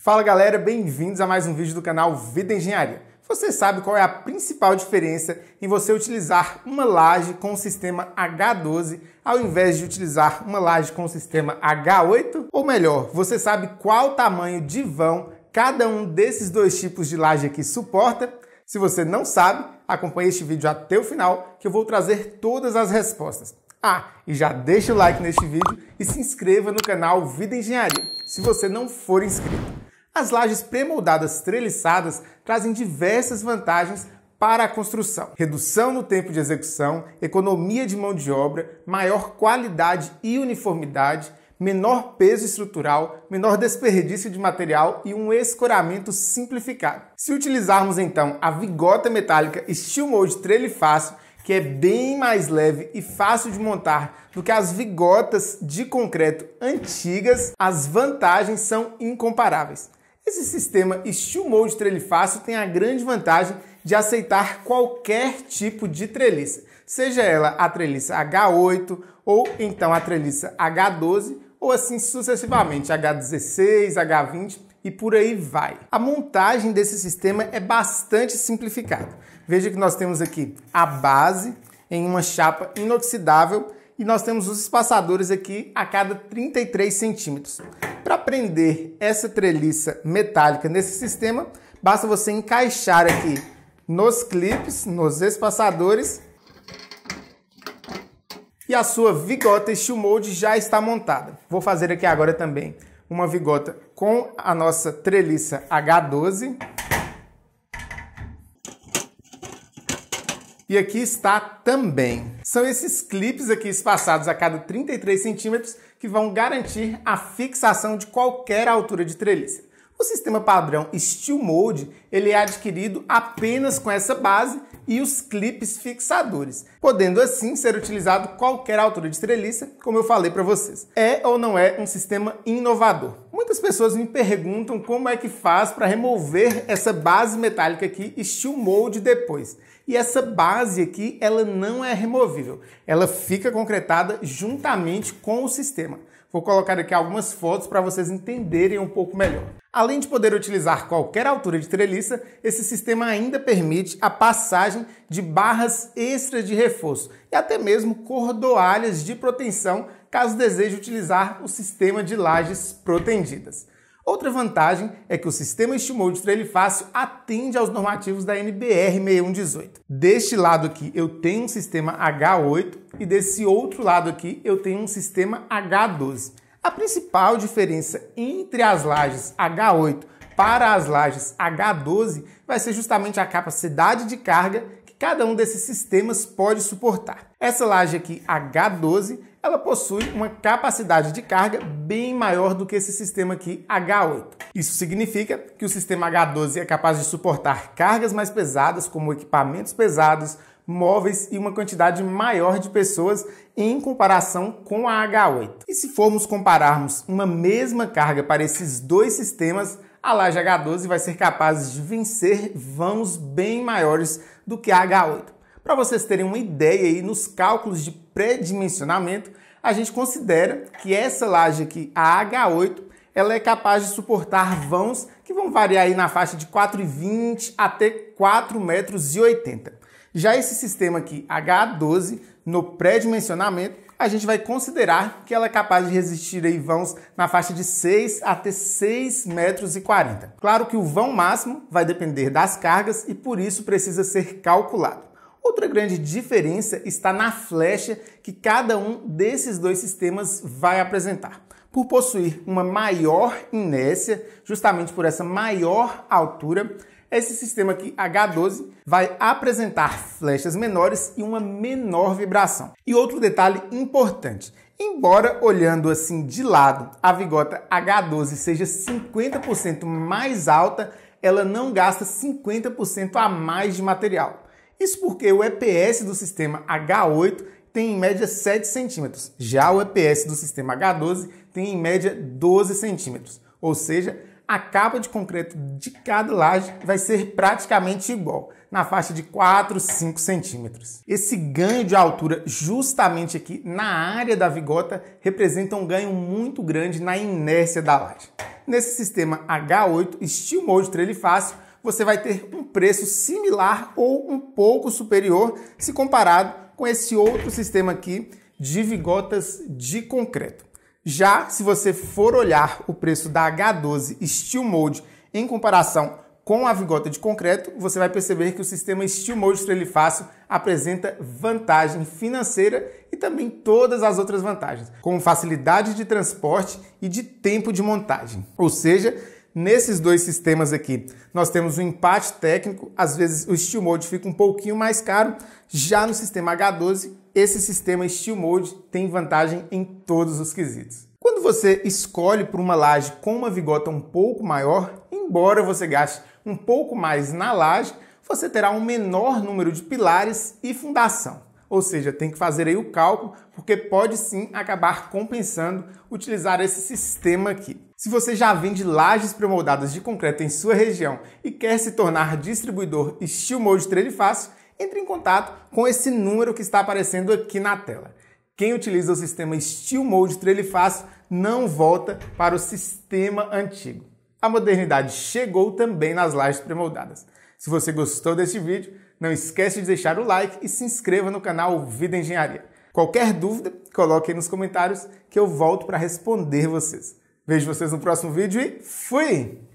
Fala galera, bem-vindos a mais um vídeo do canal Vida Engenharia. Você sabe qual é a principal diferença em você utilizar uma laje com o sistema H12 ao invés de utilizar uma laje com o sistema H8? Ou melhor, você sabe qual tamanho de vão cada um desses dois tipos de laje aqui suporta? Se você não sabe, acompanhe este vídeo até o final que eu vou trazer todas as respostas. Ah, e já deixa o like neste vídeo e se inscreva no canal Vida Engenharia, se você não for inscrito. As lajes pré-moldadas treliçadas trazem diversas vantagens para a construção: redução no tempo de execução, economia de mão de obra, maior qualidade e uniformidade, menor peso estrutural, menor desperdício de material e um escoramento simplificado. Se utilizarmos então a vigota metálica Steel Mold treli Fácil, que é bem mais leve e fácil de montar do que as vigotas de concreto antigas, as vantagens são incomparáveis. Esse sistema Steel Mode Fácil tem a grande vantagem de aceitar qualquer tipo de treliça, seja ela a treliça H8 ou então a treliça H12 ou assim sucessivamente H16, H20 e por aí vai. A montagem desse sistema é bastante simplificada. Veja que nós temos aqui a base em uma chapa inoxidável e nós temos os espaçadores aqui a cada 33 centímetros. Para prender essa treliça metálica nesse sistema, basta você encaixar aqui nos clips, nos espaçadores e a sua vigota steel mold já está montada. Vou fazer aqui agora também uma vigota com a nossa treliça H12. E aqui está também. São esses clipes aqui espaçados a cada 33 centímetros que vão garantir a fixação de qualquer altura de treliça. O sistema padrão Steel Mode ele é adquirido apenas com essa base e os clipes fixadores, podendo assim ser utilizado qualquer altura de treliça, como eu falei para vocês. É ou não é um sistema inovador? Muitas pessoas me perguntam como é que faz para remover essa base metálica aqui e steel mold depois. E essa base aqui, ela não é removível. Ela fica concretada juntamente com o sistema. Vou colocar aqui algumas fotos para vocês entenderem um pouco melhor. Além de poder utilizar qualquer altura de treliça, esse sistema ainda permite a passagem de barras extras de reforço e até mesmo cordoalhas de proteção caso deseje utilizar o sistema de lajes protendidas. Outra vantagem é que o sistema estimou de trelho fácil atende aos normativos da NBR 6118. Deste lado aqui eu tenho um sistema H8 e desse outro lado aqui eu tenho um sistema H12. A principal diferença entre as lajes H8 para as lajes H12 vai ser justamente a capacidade de carga que cada um desses sistemas pode suportar. Essa laje aqui H12 ela possui uma capacidade de carga bem maior do que esse sistema aqui H8. Isso significa que o sistema H12 é capaz de suportar cargas mais pesadas, como equipamentos pesados, móveis e uma quantidade maior de pessoas em comparação com a H8. E se formos compararmos uma mesma carga para esses dois sistemas, a laje H12 vai ser capaz de vencer vãos bem maiores do que a H8. Para vocês terem uma ideia aí, nos cálculos de pré-dimensionamento, a gente considera que essa laje aqui, a H8, ela é capaz de suportar vãos que vão variar aí na faixa de 4,20 até 4,80 metros. Já esse sistema aqui, H12, no pré-dimensionamento, a gente vai considerar que ela é capaz de resistir aí vãos na faixa de 6 até 6,40 metros. Claro que o vão máximo vai depender das cargas e por isso precisa ser calculado. Outra grande diferença está na flecha que cada um desses dois sistemas vai apresentar. Por possuir uma maior inércia, justamente por essa maior altura, esse sistema aqui, H12, vai apresentar flechas menores e uma menor vibração. E outro detalhe importante, embora olhando assim de lado, a vigota H12 seja 50% mais alta, ela não gasta 50% a mais de material. Isso porque o EPS do sistema H8 tem em média 7 centímetros, já o EPS do sistema H12 tem em média 12 centímetros, ou seja, a capa de concreto de cada laje vai ser praticamente igual, na faixa de 4, 5 centímetros. Esse ganho de altura justamente aqui na área da vigota representa um ganho muito grande na inércia da laje. Nesse sistema H8, Steel Mode Trelho Fácil, você vai ter um preço similar ou um pouco superior se comparado com esse outro sistema aqui de vigotas de concreto. Já se você for olhar o preço da H12 Steel Mode em comparação com a vigota de concreto, você vai perceber que o sistema Steel Mode Estrelifácil apresenta vantagem financeira e também todas as outras vantagens, como facilidade de transporte e de tempo de montagem. Ou seja, Nesses dois sistemas aqui, nós temos um empate técnico, às vezes o Steel Mode fica um pouquinho mais caro. Já no sistema H12, esse sistema Steel Mode tem vantagem em todos os quesitos. Quando você escolhe por uma laje com uma vigota um pouco maior, embora você gaste um pouco mais na laje, você terá um menor número de pilares e fundação. Ou seja, tem que fazer aí o cálculo, porque pode sim acabar compensando utilizar esse sistema aqui. Se você já vende lajes premoldadas de concreto em sua região e quer se tornar distribuidor Steel Mold Trade Fácil, entre em contato com esse número que está aparecendo aqui na tela. Quem utiliza o sistema Steel Mold Trade Fácil não volta para o sistema antigo. A modernidade chegou também nas lajes premoldadas. Se você gostou deste vídeo, não esquece de deixar o like e se inscreva no canal Vida Engenharia. Qualquer dúvida, coloque aí nos comentários que eu volto para responder vocês. Vejo vocês no próximo vídeo e fui!